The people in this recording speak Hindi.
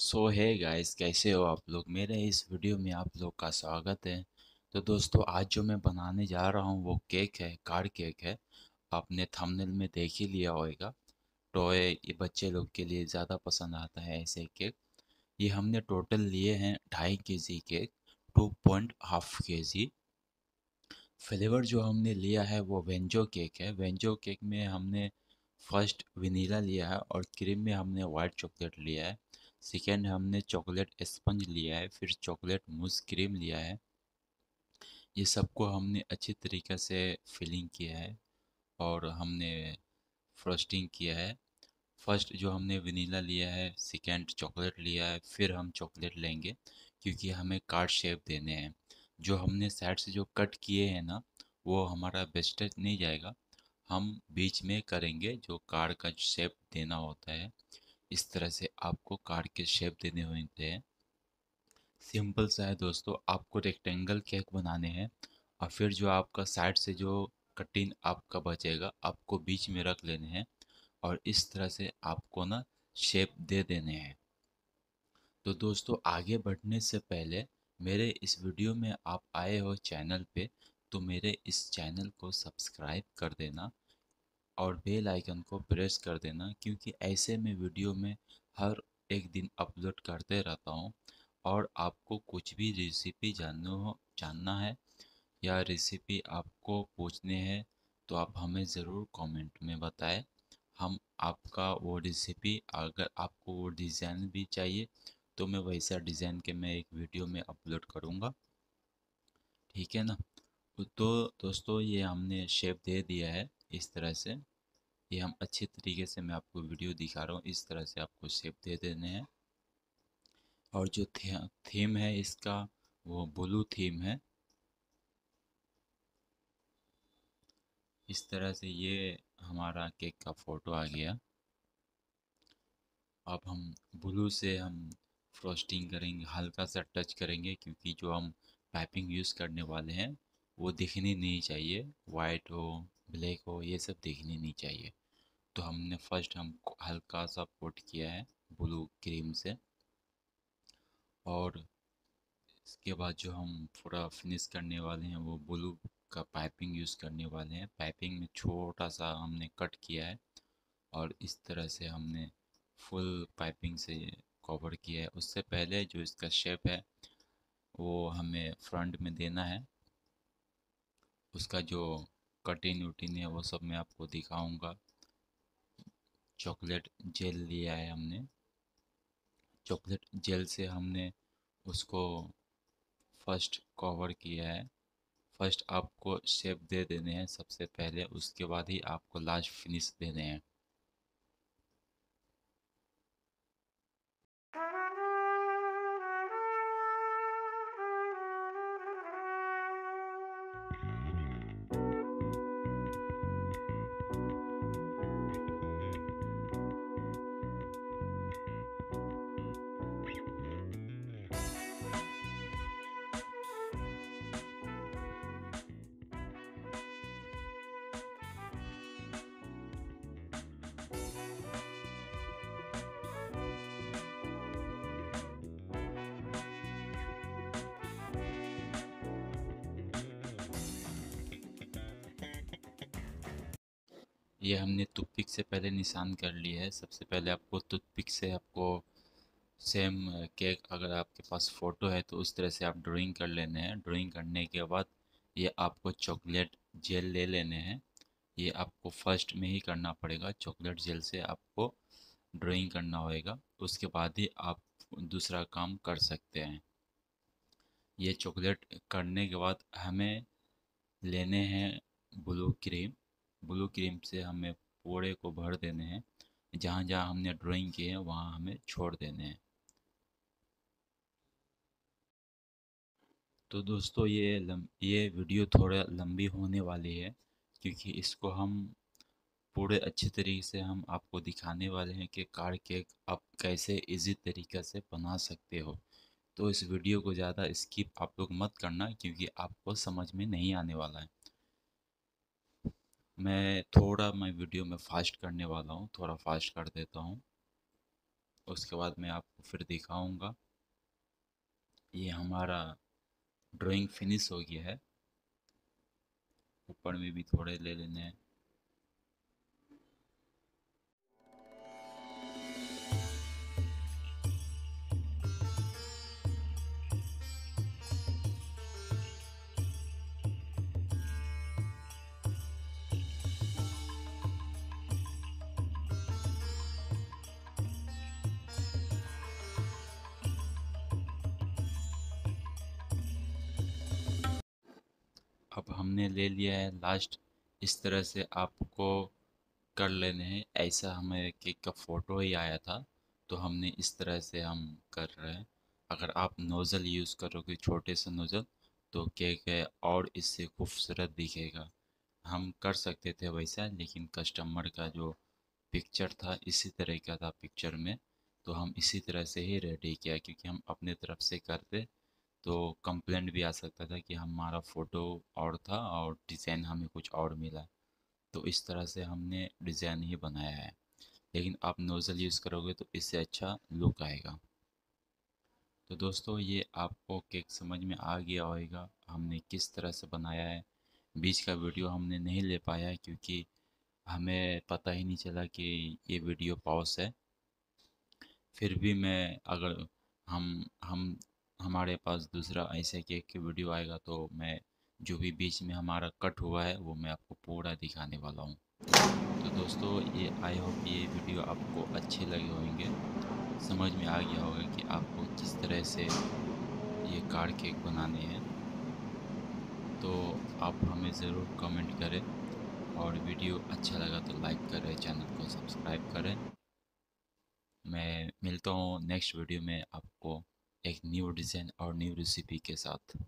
सो है गाइस कैसे हो आप लोग मेरे इस वीडियो में आप लोग का स्वागत है तो दोस्तों आज जो मैं बनाने जा रहा हूँ वो केक है कार केक है आपने थंबनेल में देख ही लिया होएगा टॉय ये बच्चे लोग के लिए ज़्यादा पसंद आता है ऐसे केक ये हमने टोटल लिए हैं ढाई K G cake two point half K G flavour जो हमने लिया है वो वेंजो केक है वेंजो केक में हमने फर्स्ट वनीला लिया है और क्रीम में हमने वाइट चॉकलेट लिया है सेकेंड हमने चॉकलेट स्पंज लिया है फिर चॉकलेट मूज क्रीम लिया है ये सबको हमने अच्छी तरीके से फिलिंग किया है और हमने फ्रॉस्टिंग किया है फर्स्ट जो हमने वनीला लिया है सेकेंड चॉकलेट लिया है फिर हम चॉकलेट लेंगे क्योंकि हमें कार्ड शेप देने हैं जो हमने साइड से जो कट किए हैं ना वो हमारा बेस्ट नहीं जाएगा हम बीच में करेंगे जो कार्ड का शेप देना होता है इस तरह से आपको कार्ड के शेप देने होते हैं सिंपल सा है दोस्तों आपको रेक्टेंगल केक बनाने हैं और फिर जो आपका साइड से जो कटिंग आपका बचेगा आपको बीच में रख लेने हैं और इस तरह से आपको ना शेप दे देने हैं तो दोस्तों आगे बढ़ने से पहले मेरे इस वीडियो में आप आए हो चैनल पे तो मेरे इस चैनल को सब्सक्राइब कर देना और बेल आइकन को प्रेस कर देना क्योंकि ऐसे में वीडियो में हर एक दिन अपलोड करते रहता हूँ और आपको कुछ भी रेसिपी जानने हो जानना है या रेसिपी आपको पूछनी है तो आप हमें ज़रूर कमेंट में बताएं हम आपका वो रेसिपी अगर आपको वो डिज़ाइन भी चाहिए तो मैं वैसा डिज़ाइन के मैं एक वीडियो में अपलोड करूँगा ठीक है ना तो हाँ। दोस्तों ये हमने शेप दे दिया है इस तरह से ये हम अच्छे तरीके से मैं आपको वीडियो दिखा रहा हूँ इस तरह से आपको शेप दे देने हैं और जो थे, थीम है इसका वो ब्लू थीम है इस तरह से ये हमारा केक का फ़ोटो आ गया अब हम ब्लू से हम फ्रोस्टिंग करेंगे हल्का सा टच करेंगे क्योंकि जो हम पाइपिंग यूज़ करने वाले हैं वो दिखनी नहीं चाहिए वाइट हो ब्लैक हो ये सब देखने नहीं चाहिए तो हमने फर्स्ट हम हल्का सा कोट किया है ब्लू क्रीम से और इसके बाद जो हम पूरा फिनिश करने वाले हैं वो ब्लू का पाइपिंग यूज़ करने वाले हैं पाइपिंग में छोटा सा हमने कट किया है और इस तरह से हमने फुल पाइपिंग से कवर किया है उससे पहले जो इसका शेप है वो हमें फ्रंट में देना है उसका जो कटिंग उटिन है वो सब मैं आपको दिखाऊंगा चॉकलेट जेल लिया है हमने चॉकलेट जेल से हमने उसको फर्स्ट कवर किया है फर्स्ट आपको शेप दे देने हैं सबसे पहले उसके बाद ही आपको लास्ट फिनिश देने हैं ये हमने टूथपिक से पहले निशान कर ली है सबसे पहले आपको टूथपिक से आपको सेम केक अगर आपके पास फ़ोटो है तो उस तरह से आप ड्राइंग कर लेने हैं ड्राइंग करने के बाद ये आपको चॉकलेट जेल ले लेने हैं ये आपको फर्स्ट में ही करना पड़ेगा चॉकलेट जेल से आपको ड्राइंग करना होएगा उसके बाद ही आप दूसरा काम कर सकते हैं ये चॉकलेट करने के बाद हमें लेने हैं ब्लू क्रीम ब्लू क्रीम से हमें पोड़े को भर देने हैं जहाँ जहाँ हमने ड्राइंग किए है वहाँ हमें छोड़ देने हैं तो दोस्तों ये लम ये वीडियो थोड़ा लंबी होने वाली है क्योंकि इसको हम पूरे अच्छे तरीके से हम आपको दिखाने वाले हैं कि कार केक आप कैसे इजी तरीक़े से बना सकते हो तो इस वीडियो को ज़्यादा स्किप आप लोग मत करना क्योंकि आपको समझ में नहीं आने वाला है मैं थोड़ा मैं वीडियो में फ़ास्ट करने वाला हूँ थोड़ा फ़ास्ट कर देता हूँ उसके बाद मैं आपको फिर दिखाऊंगा ये हमारा ड्राइंग फिनिश हो गया है ऊपर में भी थोड़े ले लेने हैं अब हमने ले लिया है लास्ट इस तरह से आपको कर लेने हैं ऐसा हमें केक का फ़ोटो ही आया था तो हमने इस तरह से हम कर रहे हैं अगर आप नोज़ल यूज़ करोगे छोटे से नोज़ल तो केक है और इससे खूबसूरत दिखेगा हम कर सकते थे वैसा लेकिन कस्टमर का जो पिक्चर था इसी तरह का था पिक्चर में तो हम इसी तरह से ही रेडी किया क्योंकि हम अपने तरफ से करते तो कंप्लेंट भी आ सकता था कि हमारा फ़ोटो और था और डिज़ाइन हमें कुछ और मिला तो इस तरह से हमने डिज़ाइन ही बनाया है लेकिन आप नोज़ल यूज़ करोगे तो इससे अच्छा लुक आएगा तो दोस्तों ये आपको केक समझ में आ गया होएगा हमने किस तरह से बनाया है बीच का वीडियो हमने नहीं ले पाया क्योंकि हमें पता ही नहीं चला कि ये वीडियो पॉज है फिर भी मैं अगर हम हम हमारे पास दूसरा ऐसे केक के वीडियो आएगा तो मैं जो भी बीच में हमारा कट हुआ है वो मैं आपको पूरा दिखाने वाला हूँ तो दोस्तों ये आई होप ये वीडियो आपको अच्छे लगे होंगे समझ में आ गया होगा कि आपको किस तरह से ये कार केक बनाने हैं तो आप हमें ज़रूर कमेंट करें और वीडियो अच्छा लगा तो लाइक करें चैनल को सब्सक्राइब करें मैं मिलता हूँ नेक्स्ट वीडियो में आपको एक न्यू डिज़ाइन और न्यू रेसिपी के साथ